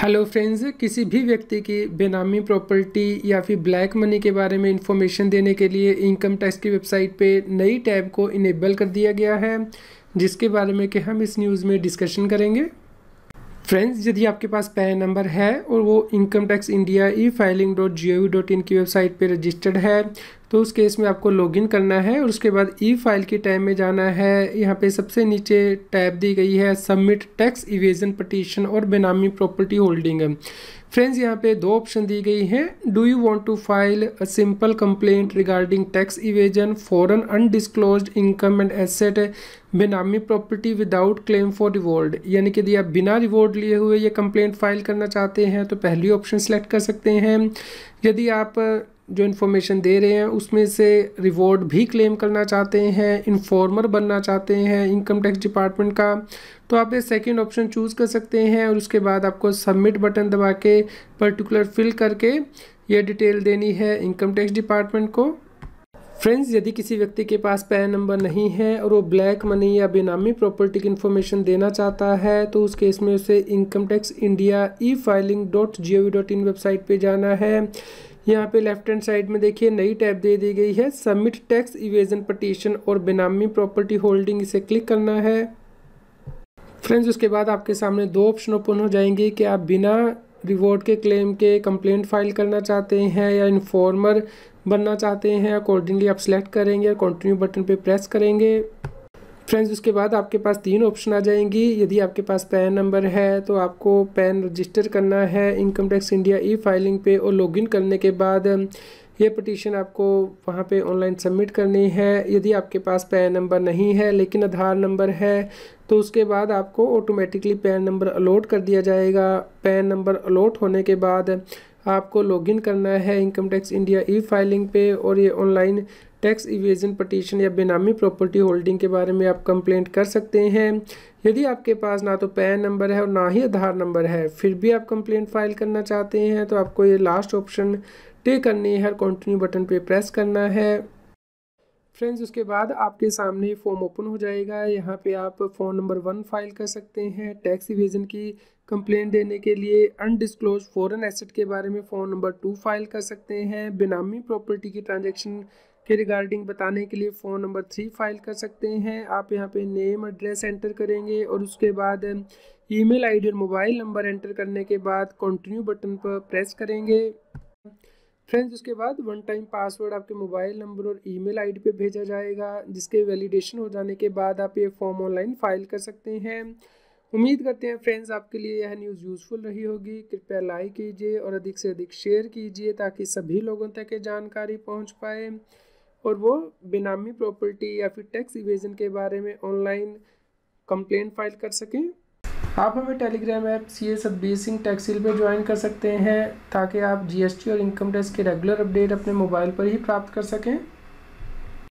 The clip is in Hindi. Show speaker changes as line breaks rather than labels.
हेलो फ्रेंड्स किसी भी व्यक्ति की बेनामी प्रॉपर्टी या फिर ब्लैक मनी के बारे में इंफॉर्मेशन देने के लिए इनकम टैक्स की वेबसाइट पे नई टैब को इनेबल कर दिया गया है जिसके बारे में कि हम इस न्यूज़ में डिस्कशन करेंगे फ्रेंड्स यदि आपके पास पैन नंबर है और वो income tax India e filing dot G O V dot in की वेबसाइट पर रजिस्टर्ड है तो उस केस में आपको लॉगिन करना है और उसके बाद ई e फाइल के टैब में जाना है यहाँ पे सबसे नीचे टैब दी गई है सबमिट टैक्स इवेजन पटिशन और बेनामी प्रॉपर्टी होल्डिंग फ्रेंड्स यहाँ पे दो ऑप्शन दी गई हैं do you want to file a simple complaint regarding tax evasion foreign undisclosed income and asset benami property without claim for reward यानी कि यदि आप बिना रिवॉर्ड लिए हुए ये कंप्लेंट फाइल करना चाहते हैं तो पहली ऑप्शन सेलेक्ट कर सकते हैं यदि आप जो इन्फॉर्मेशन दे रहे हैं उसमें से रिवॉर्ड भी क्लेम करना चाहते हैं इन्फॉर्मर बनना चाहते हैं इनकम टैक्स डिपार्टमेंट का तो आप ये सेकेंड ऑप्शन चूज़ कर सकते हैं और उसके बाद आपको सबमिट बटन दबा के पर्टिकुलर फिल करके ये डिटेल देनी है इनकम टैक्स डिपार्टमेंट को फ्रेंड्स यदि किसी व्यक्ति के पास पैन नंबर नहीं है और वो ब्लैक मनी या बेनामी प्रॉपर्टी की इन्फॉर्मेशन देना चाहता है तो उस केस में उसे income tax India e filing dot G O V dot in website पर जाना है यहाँ पे लेफ्ट हैंड साइड में देखिए नई टैब दे दी गई है सबमिट टैक्स इवेजन पटिशन और बेनामी प्रॉपर्टी होल्डिंग इसे क्लिक करना है फ्रेंड्स उसके बाद आपके सामने दो ऑप्शन ओपन हो जाएंगे कि आप बिना रिवॉर्ड के क्लेम के कंप्लेंट फाइल करना चाहते हैं या इन्फॉर्मर बनना चाहते हैं अकॉर्डिंगली आप सेलेक्ट करेंगे और कंटिन्यू बटन पे प्रेस करेंगे फ्रेंड्स उसके बाद आपके पास तीन ऑप्शन आ जाएंगी यदि आपके पास पैन नंबर है तो आपको पैन रजिस्टर करना है income tax India e filing पे और लॉगिन करने के बाद ये पटिशन आपको वहाँ पे ऑनलाइन सबमिट करनी है यदि आपके पास पैन नंबर नहीं है लेकिन आधार नंबर है तो उसके बाद आपको ऑटोमेटिकली पैन नंबर अलोट कर दिया जाएगा पैन नंबर अलोट होने के बाद आपको लॉगिन करना है income tax India e filing पे और ये ऑनलाइन टैक्स इवेजन पटिशन या बेनामी प्रॉपर्टी होल्डिंग के बारे में आप कंप्लेंट कर सकते हैं यदि आपके पास ना तो पैन नंबर है और ना ही आधार नंबर है फिर भी आप कंप्लेंट फाइल करना चाहते हैं तो आपको ये लास्ट ऑप्शन टे करनी है और कंटिन्यू बटन पे प्रेस करना है फ्रेंड्स उसके बाद आपके सामने फॉर्म ओपन हो जाएगा यहाँ पे आप फ़ोन नंबर वन फाइल कर सकते हैं टैक्स इवेजन की कंप्लेंट देने के लिए अनडिसक्लोज फॉरेन एसेट के बारे में फ़ोन नंबर टू फाइल कर सकते हैं बेनामी प्रॉपर्टी की ट्रांजैक्शन के रिगार्डिंग बताने के लिए फ़ोन नंबर थ्री फाइल कर सकते हैं आप यहाँ पे नेम एड्रेस एंटर करेंगे और उसके बाद ईमेल आईडी और मोबाइल नंबर एंटर करने के बाद कंटिन्यू बटन पर प्रेस करेंगे फ्रेंड्स उसके बाद वन टाइम पासवर्ड आपके मोबाइल नंबर और ईमेल आईडी पे भेजा जाएगा जिसके वैलिडेशन हो जाने के बाद आप ये फॉर्म ऑनलाइन फाइल कर सकते हैं उम्मीद करते हैं फ्रेंड्स आपके लिए यह न्यूज़ यूज़फुल रही होगी कृपया लाइक कीजिए और अधिक से अधिक शेयर कीजिए ताकि सभी लोगों तक ये जानकारी पहुँच पाए और वो बेनामी प्रॉपर्टी या फिर टैक्स इवेजन के बारे में ऑनलाइन कंप्लेंट फाइल कर सकें आप हमें Telegram app C S Satbir Singh टैक्सील पर ज्वाइन कर सकते हैं ताकि आप जीएसटी और इनकम टैक्स के रेगुलर अपडेट अपने मोबाइल पर ही प्राप्त कर सकें